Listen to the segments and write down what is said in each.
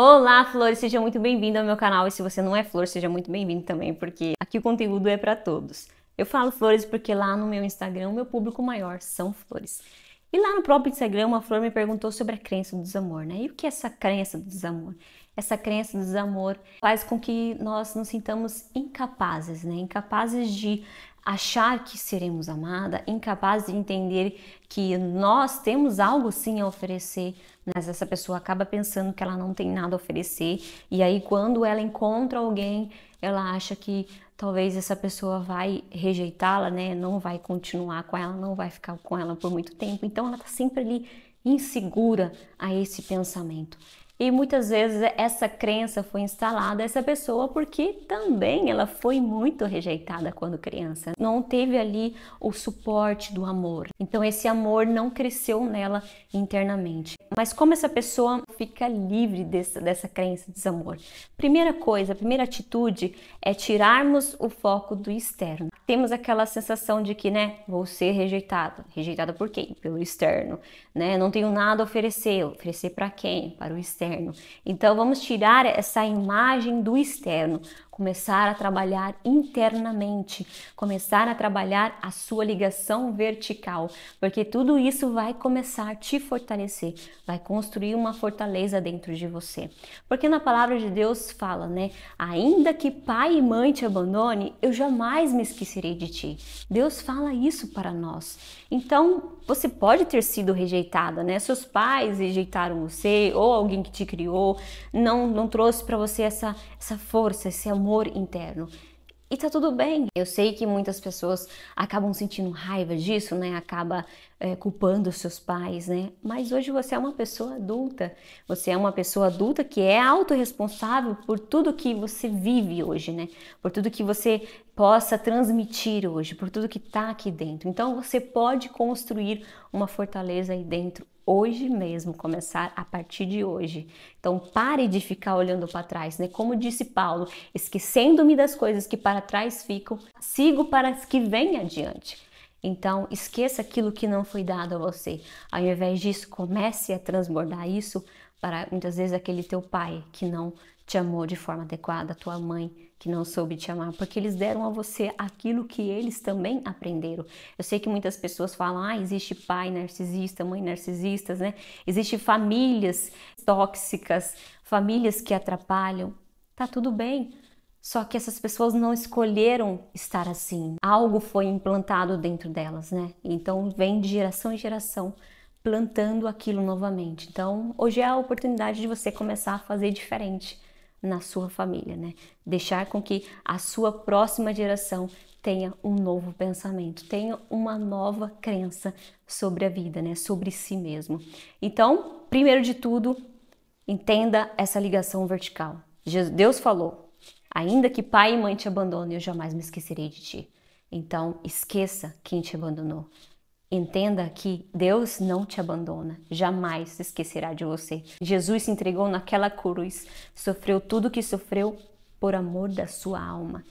Olá, flores, seja muito bem-vindo ao meu canal e se você não é flor, seja muito bem-vindo também, porque aqui o conteúdo é para todos. Eu falo flores porque lá no meu Instagram, o meu público maior são flores. E lá no próprio Instagram, uma flor me perguntou sobre a crença do desamor, né? E o que é essa crença do desamor? essa crença do desamor faz com que nós nos sintamos incapazes, né? Incapazes de achar que seremos amada, incapazes de entender que nós temos algo sim a oferecer, mas essa pessoa acaba pensando que ela não tem nada a oferecer e aí quando ela encontra alguém, ela acha que talvez essa pessoa vai rejeitá-la, né? Não vai continuar com ela, não vai ficar com ela por muito tempo. Então ela tá sempre ali insegura a esse pensamento. E muitas vezes essa crença foi instalada a essa pessoa porque também ela foi muito rejeitada quando criança. Não teve ali o suporte do amor. Então esse amor não cresceu nela internamente. Mas como essa pessoa fica livre dessa, dessa crença, desse amor? Primeira coisa, a primeira atitude é tirarmos o foco do externo temos aquela sensação de que, né, vou ser rejeitado. Rejeitada por quem? Pelo externo, né? Não tenho nada a oferecer. Oferecer para quem? Para o externo. Então vamos tirar essa imagem do externo começar a trabalhar internamente, começar a trabalhar a sua ligação vertical, porque tudo isso vai começar a te fortalecer, vai construir uma fortaleza dentro de você. Porque na palavra de Deus fala, né? Ainda que pai e mãe te abandone, eu jamais me esquecerei de ti. Deus fala isso para nós. Então, você pode ter sido rejeitada, né? Seus pais rejeitaram você ou alguém que te criou, não não trouxe para você essa essa força, esse amor amor interno. E tá tudo bem. Eu sei que muitas pessoas acabam sentindo raiva disso, né? Acaba é, culpando seus pais, né? Mas hoje você é uma pessoa adulta. Você é uma pessoa adulta que é autorresponsável por tudo que você vive hoje, né? Por tudo que você possa transmitir hoje, por tudo que tá aqui dentro. Então você pode construir uma fortaleza aí dentro hoje mesmo, começar a partir de hoje. Então pare de ficar olhando para trás, né? Como disse Paulo, esquecendo-me das coisas que para trás ficam, sigo para as que vêm adiante. Então, esqueça aquilo que não foi dado a você. Ao invés disso, comece a transbordar isso para muitas vezes aquele teu pai que não te amou de forma adequada, tua mãe que não soube te amar, porque eles deram a você aquilo que eles também aprenderam. Eu sei que muitas pessoas falam: "Ah, existe pai narcisista, mãe narcisistas, né? Existe famílias tóxicas, famílias que atrapalham". Tá tudo bem. Só que essas pessoas não escolheram estar assim. Algo foi implantado dentro delas, né? Então vem de geração em geração plantando aquilo novamente. Então, hoje é a oportunidade de você começar a fazer diferente na sua família, né? Deixar com que a sua próxima geração tenha um novo pensamento, tenha uma nova crença sobre a vida, né? Sobre si mesmo. Então, primeiro de tudo, entenda essa ligação vertical. Deus falou: ainda que pai e mãe te abandonem, eu jamais me esquecerei de ti. Então, esqueça quem te abandonou. Entenda que Deus não te abandona, jamais se esquecerá de você. Jesus se entregou naquela cruz, sofreu tudo o que sofreu por amor da sua alma.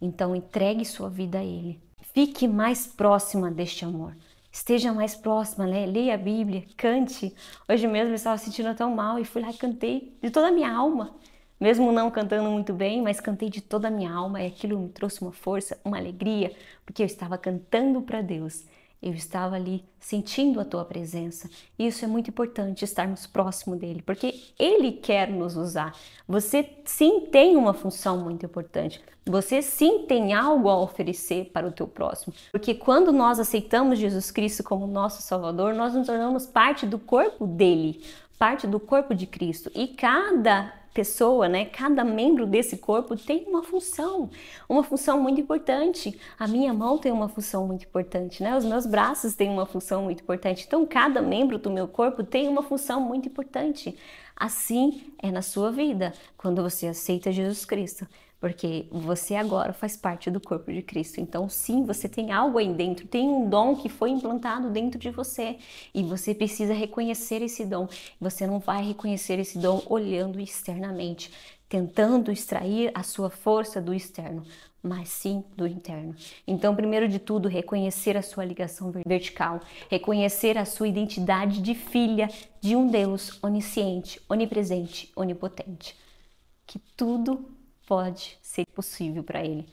Então entregue sua vida a Ele. Fique mais próxima deste amor. Esteja mais próxima, né? leia a Bíblia, cante. Hoje mesmo eu estava sentindo tão mal e fui lá e cantei de toda a minha alma. Mesmo não cantando muito bem, mas cantei de toda a minha alma e aquilo me trouxe uma força, uma alegria, porque eu estava cantando para Deus. Eu estava ali sentindo a tua presença. Isso é muito importante, estarmos próximo dele, porque ele quer nos usar. Você sim tem uma função muito importante. Você sim tem algo a oferecer para o teu próximo. Porque quando nós aceitamos Jesus Cristo como nosso Salvador, nós nos tornamos parte do corpo dele, parte do corpo de Cristo. E cada pessoa, né, cada membro desse corpo tem uma função, uma função muito importante. A minha mão tem uma função muito importante, né? Os meus braços têm uma função muito importante. Então, cada membro do meu corpo tem uma função muito importante. Assim é na sua vida, quando você aceita Jesus Cristo porque você agora faz parte do corpo de Cristo. Então, sim, você tem algo aí dentro, tem um dom que foi implantado dentro de você e você precisa reconhecer esse dom. Você não vai reconhecer esse dom olhando externamente, tentando extrair a sua força do externo, mas sim do interno. Então, primeiro de tudo, reconhecer a sua ligação vertical, reconhecer a sua identidade de filha de um Deus onisciente, onipresente, onipotente. Que tudo pode ser possível para ele.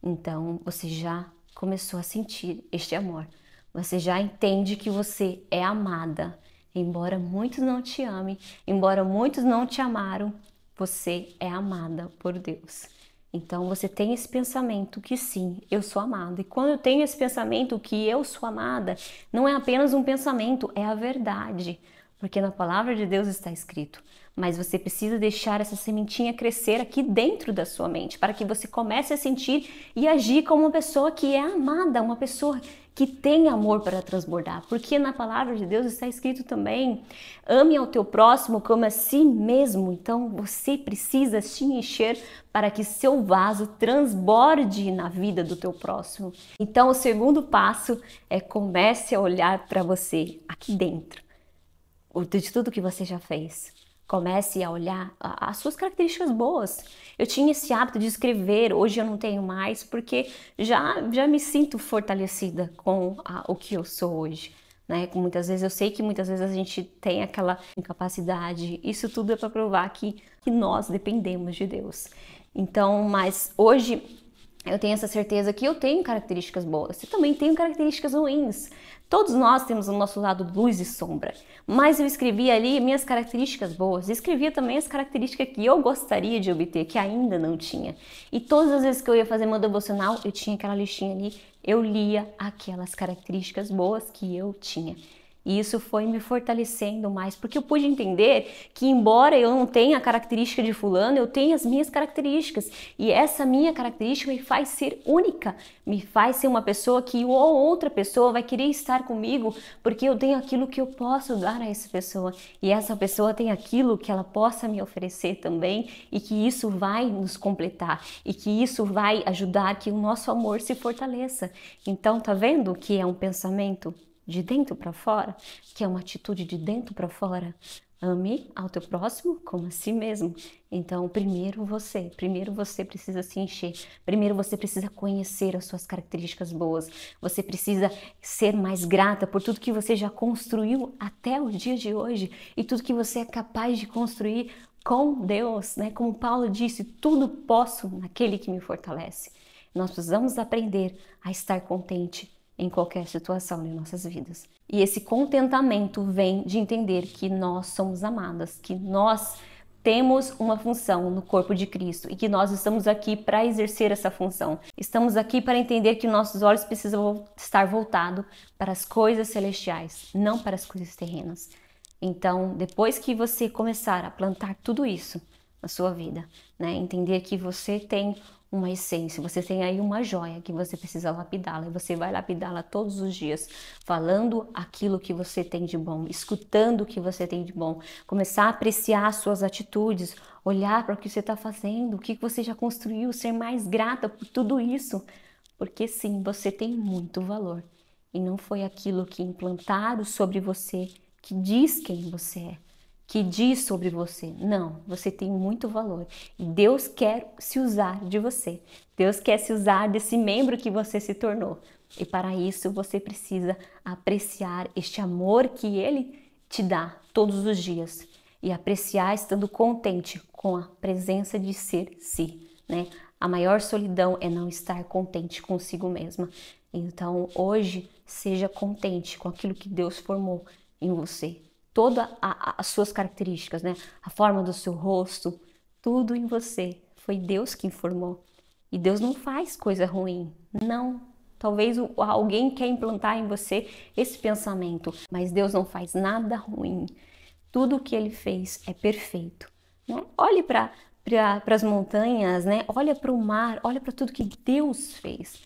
Então você já começou a sentir este amor. Você já entende que você é amada. Embora muitos não te amem, embora muitos não te amaram, você é amada por Deus. Então você tem esse pensamento que sim, eu sou amada. E quando eu tenho esse pensamento que eu sou amada, não é apenas um pensamento, é a verdade porque na palavra de Deus está escrito. Mas você precisa deixar essa sementinha crescer aqui dentro da sua mente, para que você comece a sentir e agir como uma pessoa que é amada, uma pessoa que tem amor para transbordar. Porque na palavra de Deus está escrito também: ame ao teu próximo como a si mesmo. Então você precisa se encher para que seu vaso transborde na vida do teu próximo. Então o segundo passo é comece a olhar para você aqui dentro de tudo que você já fez. Comece a olhar as suas características boas. Eu tinha esse hábito de escrever, hoje eu não tenho mais, porque já, já me sinto fortalecida com a, o que eu sou hoje. Né? Com muitas vezes eu sei que muitas vezes a gente tem aquela incapacidade. Isso tudo é para provar que, que nós dependemos de Deus. Então, mas hoje eu tenho essa certeza que eu tenho características boas, eu também tenho características ruins. Todos nós temos o nosso lado luz e sombra, mas eu escrevi ali minhas características boas, escrevia também as características que eu gostaria de obter, que ainda não tinha. E todas as vezes que eu ia fazer meu devocional, eu tinha aquela listinha ali, eu lia aquelas características boas que eu tinha. E isso foi me fortalecendo mais, porque eu pude entender que, embora eu não tenha a característica de Fulano, eu tenho as minhas características. E essa minha característica me faz ser única, me faz ser uma pessoa que ou outra pessoa vai querer estar comigo, porque eu tenho aquilo que eu posso dar a essa pessoa. E essa pessoa tem aquilo que ela possa me oferecer também, e que isso vai nos completar, e que isso vai ajudar que o nosso amor se fortaleça. Então, tá vendo que é um pensamento? de dentro para fora, que é uma atitude de dentro para fora. Ame ao teu próximo como a si mesmo. Então, primeiro você, primeiro você precisa se encher, primeiro você precisa conhecer as suas características boas, você precisa ser mais grata por tudo que você já construiu até o dia de hoje e tudo que você é capaz de construir com Deus, né? Como Paulo disse, tudo posso naquele que me fortalece. Nós precisamos aprender a estar contente em qualquer situação em nossas vidas. E esse contentamento vem de entender que nós somos amadas, que nós temos uma função no corpo de Cristo e que nós estamos aqui para exercer essa função. Estamos aqui para entender que nossos olhos precisam estar voltados para as coisas celestiais, não para as coisas terrenas. Então, depois que você começar a plantar tudo isso na sua vida, né, entender que você tem uma essência, você tem aí uma joia que você precisa lapidá-la e você vai lapidá-la todos os dias, falando aquilo que você tem de bom, escutando o que você tem de bom, começar a apreciar suas atitudes, olhar para o que você está fazendo, o que você já construiu, ser mais grata por tudo isso, porque sim, você tem muito valor e não foi aquilo que implantaram sobre você que diz quem você é que diz sobre você. Não, você tem muito valor. Deus quer se usar de você. Deus quer se usar desse membro que você se tornou. E para isso você precisa apreciar este amor que ele te dá todos os dias e apreciar estando contente com a presença de ser si, né? A maior solidão é não estar contente consigo mesma. Então, hoje, seja contente com aquilo que Deus formou em você, todas as suas características, né? A forma do seu rosto, tudo em você. Foi Deus que informou. E Deus não faz coisa ruim. Não. Talvez alguém quer implantar em você esse pensamento, mas Deus não faz nada ruim. Tudo o que ele fez é perfeito. Né? Olhe para pra as montanhas, né? olha para o mar, olha para tudo que Deus fez.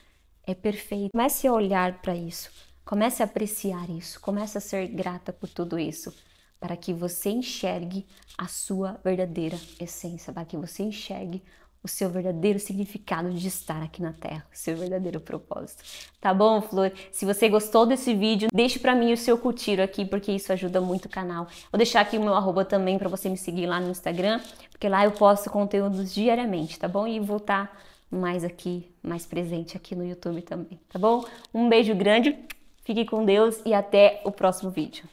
É perfeito. Comece a olhar para isso Comece a apreciar isso, comece a ser grata por tudo isso, para que você enxergue a sua verdadeira essência, para que você enxergue o seu verdadeiro significado de estar aqui na Terra, o seu verdadeiro propósito. Tá bom, Flor? Se você gostou desse vídeo, deixe para mim o seu curtir aqui, porque isso ajuda muito o canal. Vou deixar aqui o meu arroba também para você me seguir lá no Instagram, porque lá eu posto conteúdos diariamente, tá bom? E vou estar tá mais aqui, mais presente aqui no YouTube também, tá bom? Um beijo grande Fique com Deus e até o próximo vídeo.